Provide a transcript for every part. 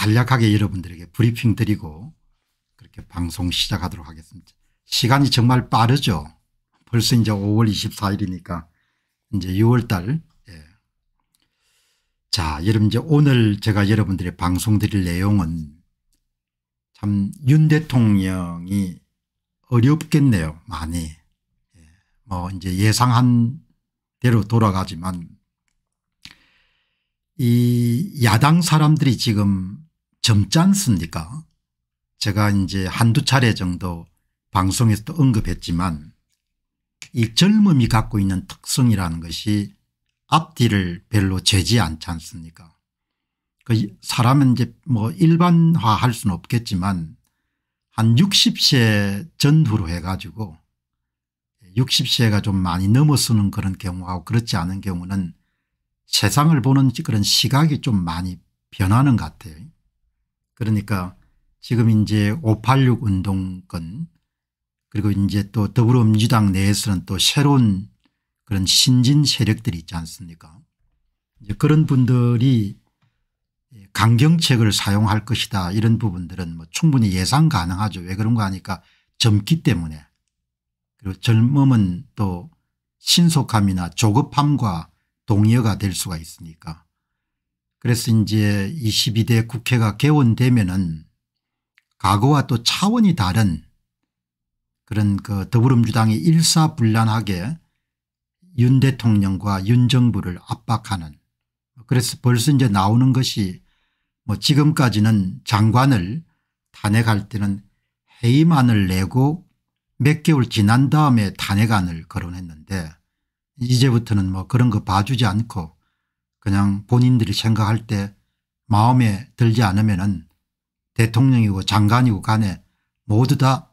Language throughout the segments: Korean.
간략하게 여러분들에게 브리핑 드리고 그렇게 방송 시작하도록 하겠습니다. 시간이 정말 빠르죠. 벌써 이제 5월 24일이니까 이제 6월달 예. 자 여러분 이제 오늘 제가 여러분들의 방송 드릴 내용은 참 윤 대통령이 어렵겠네요 많이 예. 뭐 이제 예상한 대로 돌아가지만 이 야당 사람들이 지금 젊지 않습니까 제가 이제 한두 차례 정도 방송에서도 언급했지만 이 젊음이 갖고 있는 특성이라는 것이 앞뒤를 별로 재지 않지 않습니까 그 사람은 이제 뭐 일반화할 수는 없겠지만 한 60세 전후로 해가지고 60세가 좀 많이 넘어서는 그런 경우하고 그렇지 않은 경우는 세상을 보는 그런 시각이 좀 많이 변하는 것 같아요. 그러니까 지금 이제 586 운동권 그리고 이제 또 더불어민주당 내에서는 또 새로운 그런 신진 세력들이 있지 않습니까 이제 그런 분들이 강경책을 사용할 것이다 이런 부분들은 뭐 충분히 예상 가능하죠. 왜 그런가 하니까 젊기 때문에 그리고 젊음은 또 신속함이나 조급함과 동의어가 될 수가 있으니까 그래서 이제 22대 국회가 개원되면은 과거와 또 차원이 다른 그런 그 더불어민주당이 일사불란하게 윤 대통령과 윤 정부를 압박하는 뭐 그래서 벌써 이제 나오는 것이 뭐 지금까지는 장관을 탄핵할 때는 회의만을 내고 몇 개월 지난 다음에 탄핵안을 거론했는데 이제부터는 뭐 그런 거 봐주지 않고 그냥 본인들이 생각할 때 마음에 들지 않으면 은 대통령이고 장관이고 간에 모두 다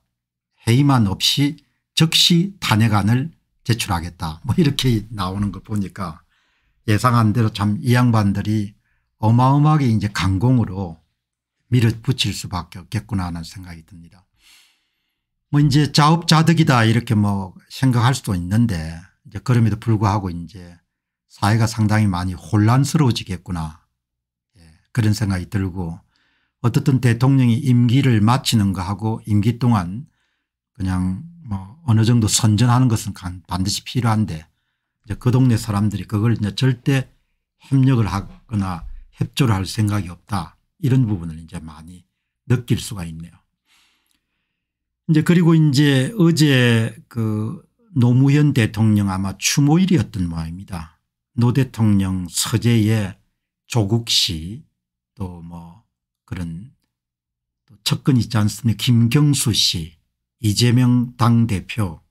회의만 없이 즉시 탄핵안을 제출하겠다 뭐 이렇게 나오는 걸 보니까 예상한 대로 참 이 양반들이 어마어마하게 이제 강공으로 밀어붙일 수밖에 없겠구나 하는 생각이 듭니다. 뭐 이제 자업자득이다 이렇게 뭐 생각할 수도 있는데 이제 그럼에도 불구하고 이제 사회가 상당히 많이 혼란스러워지겠구나 예, 그런 생각이 들고 어떻든 대통령이 임기를 마치는 거하고 임기 동안 그냥 뭐 어느 정도 선전하는 것은 반드시 필요한데 이제 그 동네 사람들이 그걸 이제 절대 협력을 하거나 협조를 할 생각이 없다 이런 부분을 이제 많이 느낄 수가 있네요. 이제 그리고 이제 어제 그 노무현 대통령 아마 추모일이었던 모양입니다. 노 대통령 서재의 조국 씨 또 뭐 그런 또 접근 있지 않습니까 김경수 씨 이재명 당대표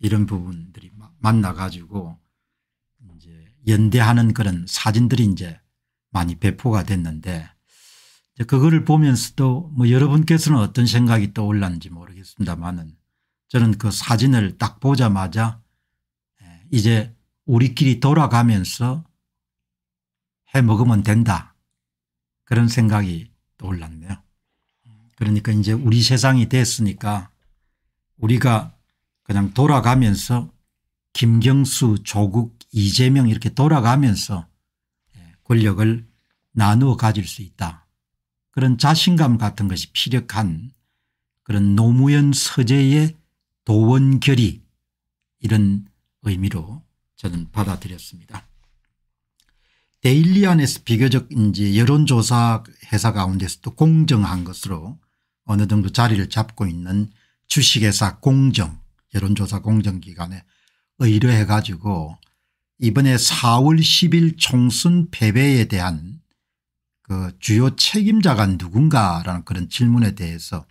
이런 부분들이 만나 가지고 이제 연대하는 그런 사진들이 이제 많이 배포가 됐는데 그거를 보면서도 뭐 여러분께서는 어떤 생각이 떠올랐는지 모르겠습니다만은 저는 그 사진을 딱 보자마자 예, 이제 우리끼리 돌아가면서 해 먹으면 된다. 그런 생각이 떠올랐네요. 그러니까 이제 우리 세상이 됐으니까 우리가 그냥 돌아가면서 김경수, 조국, 이재명 이렇게 돌아가면서 예, 권력을 나누어 가질 수 있다. 그런 자신감 같은 것이 피력한 그런 노무현 서재의 도원결의 이런 의미로 저는 받아들였습니다. 데일리안에서 비교적 이제 여론조사 회사 가운데서도 공정한 것으로 어느 정도 자리를 잡고 있는 주식회사 공정 여론조사 공정기관에 의뢰해 가지고 이번에 4월 10일 총선 패배에 대한 그 주요 책임자가 누군가라는 그런 질문에 대해서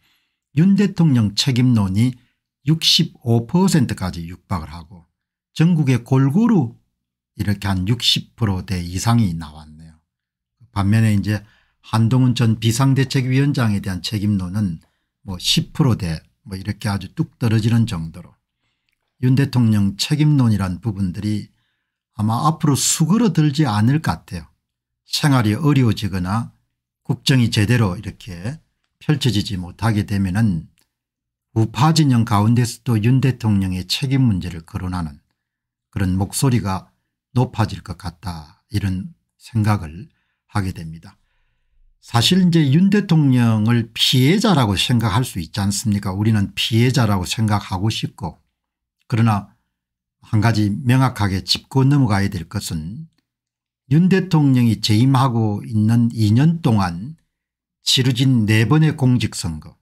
윤 대통령 책임론이 65%까지 육박을 하고 전국에 골고루 이렇게 한 60%대 이상이 나왔네요. 반면에 이제 한동훈 전 비상대책위원장에 대한 책임론은 뭐 10%대 뭐 이렇게 아주 뚝 떨어지는 정도로 윤 대통령 책임론이란 부분들이 아마 앞으로 수그러들지 않을 것 같아요. 생활이 어려워지거나 국정이 제대로 이렇게 펼쳐지지 못하게 되면 은 우파 진영 가운데서도 윤 대통령의 책임 문제를 거론하는 그런 목소리가 높아질 것 같다 이런 생각을 하게 됩니다. 사실 이제 윤 대통령을 피해자라고 생각할 수 있지 않습니까 우리는 피해자라고 생각하고 싶고 그러나 한 가지 명확하게 짚고 넘어가야 될 것은 윤 대통령이 재임하고 있는 2년 동안 치루진 4번의 공직선거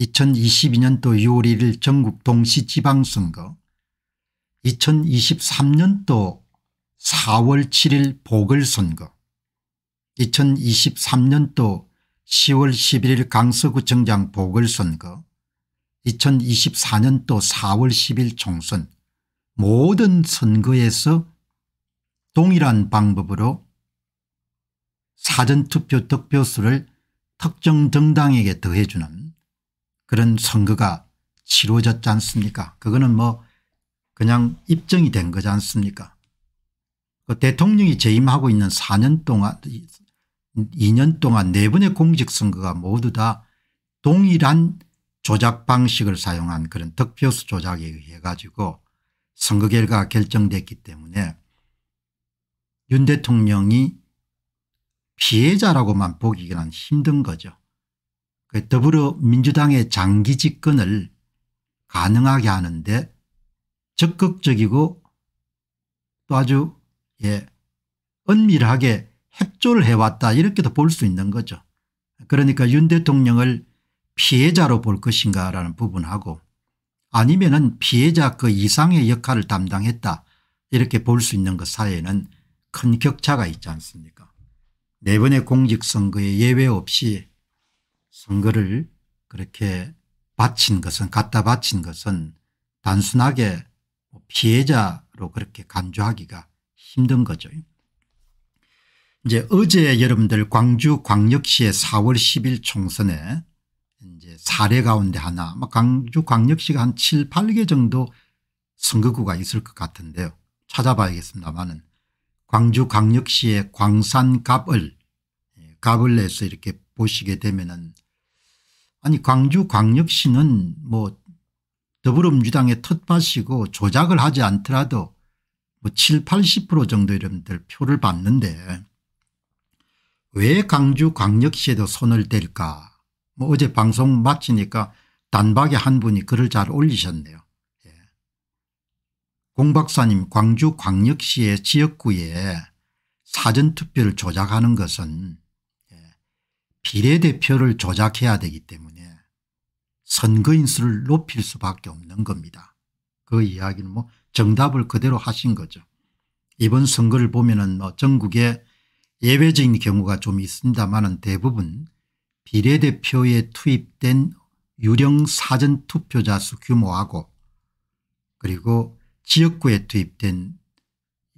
2022년도 6월 1일 전국 동시지방선거 2023년도 4월 7일 보궐선거 2023년도 10월 11일 강서구청장 보궐선거 2024년도 4월 10일 총선 모든 선거에서 동일한 방법으로 사전투표 득표수를 특정 정당에게 더해주는 그런 선거가 치루어졌지 않습니까 그거는 뭐 그냥 입증이 된 거지 않습니까 그 대통령이 재임하고 있는 4년 동안 2년 동안 4번의 공직선거가 모두 다 동일한 조작 방식을 사용한 그런 득표수 조작에 의해 가지고 선거 결과가 결정됐기 때문에 윤 대통령이 피해자라고만 보기는 힘든 거죠. 그 더불어민주당의 장기 집권을 가능하게 하는데 적극적이고 또 아주 예 은밀하게 협조를 해왔다 이렇게도 볼 수 있는 거죠. 그러니까 윤 대통령을 피해자로 볼 것인가 라는 부분하고 아니면 은 피해자 그 이상의 역할을 담당했다 이렇게 볼 수 있는 것 사이에는 큰 격차가 있지 않습니까 네 번의 공직선거에 예외 없이 선거를 그렇게 바친 것은 갖다 바친 것은 단순하게 뭐 피해자로 그렇게 간주하기가 힘든 거죠. 이제 어제 여러분들 광주 광역시의 4월 10일 총선에 이제 사례 가운데 하나 뭐 광주 광역시가 한 7, 8개 정도 선거구가 있을 것 같은데요. 찾아봐야겠습니다만은 광주 광역시의 광산갑을 예, 갑을 내서 이렇게 보시게 되면은 아니 광주 광역시는 뭐 더불어민주당의 텃밭이고 조작을 하지 않더라도 뭐 7, 80% 정도 여러분들 표를 받는데 왜 광주광역시에도 손을 댈까 뭐 어제 방송 마치니까 단박에 한 분이 글을 잘 올리셨네요. 예. 공 박사님 광주광역시의 지역구에 사전투표를 조작하는 것은 예. 비례대표를 조작해야 되기 때문에 선거인 수를 높일 수밖에 없는 겁니다. 그 이야기는 뭐 정답을 그대로 하신 거죠. 이번 선거를 보면은 뭐 전국에 예외적인 경우가 좀 있습니다만은 대부분 비례대표에 투입된 유령 사전 투표자 수 규모하고 그리고 지역구에 투입된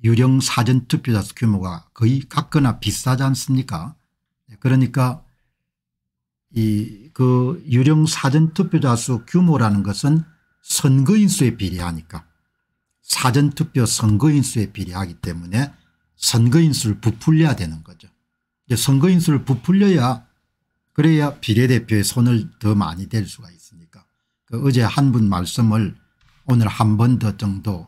유령 사전 투표자 수 규모가 거의 같거나 비슷지 않습니까? 네, 그러니까 이그 유령 사전 투표자수 규모라는 것은 선거인 수에 비례하니까 사전 투표 선거인 수에 비례하기 때문에 선거인 수를 부풀려야 되는 거죠. 선거인 수를 부풀려야 그래야 비례대표의 손을 더 많이 댈 수가 있으니까 그 어제 한 분 말씀을 오늘 한 번 더 정도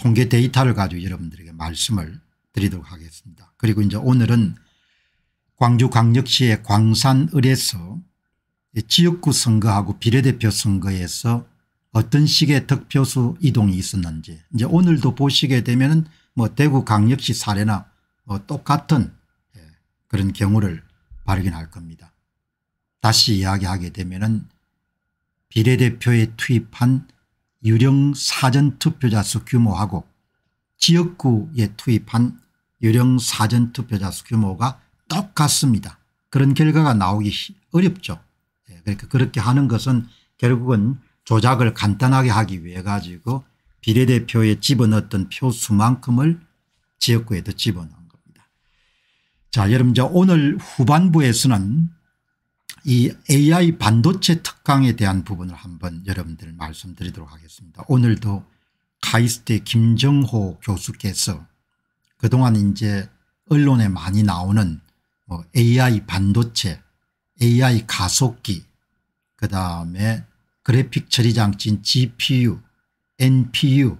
통계 데이터를 가지고 여러분들에게 말씀을 드리도록 하겠습니다. 그리고 이제 오늘은 광주광역시의 광산을에서 지역구 선거하고 비례대표 선거에서 어떤 식의 득표수 이동이 있었는지 이제 오늘도 보시게 되면 은뭐 대구 광역시 사례나 뭐 똑같은 예, 그런 경우를 발견할 겁니다. 다시 이야기하게 되면 은 비례대표에 투입한 유령 사전 투표자 수 규모하고 지역구에 투입한 유령 사전 투표자 수 규모가 똑같습니다. 그런 결과가 나오기 어렵죠. 예, 그러니까 그렇게 하는 것은 결국은 조작을 간단하게 하기 위해 가지고 비례대표에 집어넣었던 표수만큼을 지역구에도 집어넣은 겁니다. 자 여러분 저 오늘 후반부에서는 이 AI 반도체 특강에 대한 부분을 한번 여러분들 말씀드리도록 하겠습니다. 오늘도 카이스트 김정호 교수께서 그동안 이제 언론에 많이 나오는 뭐 AI 반도체, AI 가속기, 그 다음에 그래픽 처리 장치인 GPU, NPU,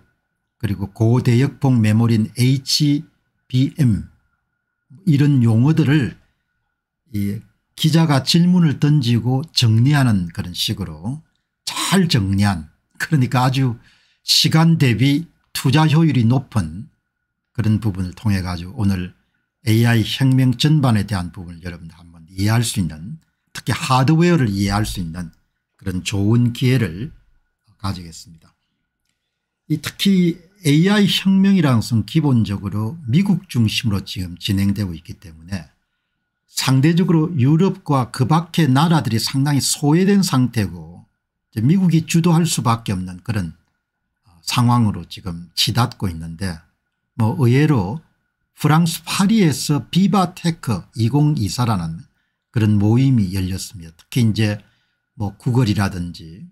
그리고 고대역폭 메모리인 HBM 이런 용어들을 이 기자가 질문을 던지고 정리하는 그런 식으로 잘 정리한 그러니까 아주 시간 대비 투자 효율이 높은 그런 부분을 통해 가지고 오늘 AI 혁명 전반에 대한 부분을 여러분들 한번 이해할 수 있는 특히 하드웨어를 이해할 수 있는 그런 좋은 기회를 가지겠습니다. 이 특히 AI 혁명이라는 것은 기본적으로 미국 중심으로 지금 진행되고 있기 때문에 상대적으로 유럽과 그 밖의 나라들이 상당히 소외된 상태고 미국이 주도할 수밖에 없는 그런 상황으로 지금 치닫고 있는데 뭐 의외로 프랑스 파리에서 비바테크 2024라는 그런 모임이 열렸습니다. 특히 이제 뭐 구글이라든지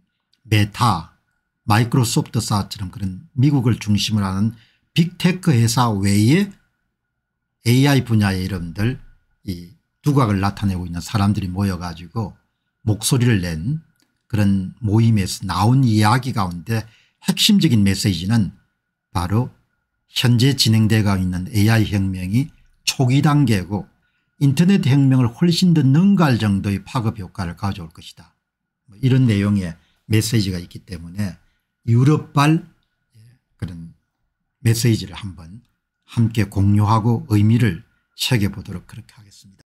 메타 마이크로소프트사처럼 그런 미국을 중심으로 하는 빅테크 회사 외에 AI 분야의 이름들 이 두각을 나타내고 있는 사람들이 모여가지고 목소리를 낸 그런 모임에서 나온 이야기 가운데 핵심적인 메시지는 바로 현재 진행되고 있는 AI 혁명이 초기 단계고 인터넷 혁명을 훨씬 더 능가할 정도의 파급 효과를 가져올 것이다. 뭐 이런 내용의 메시지가 있기 때문에 유럽발 예, 그런 메시지를 한번 함께 공유하고 의미를 새겨보도록 그렇게 하겠습니다.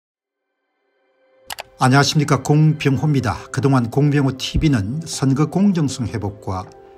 안녕하십니까 공병호입니다. 그동안 공병호 tv는 선거 공정성 회복과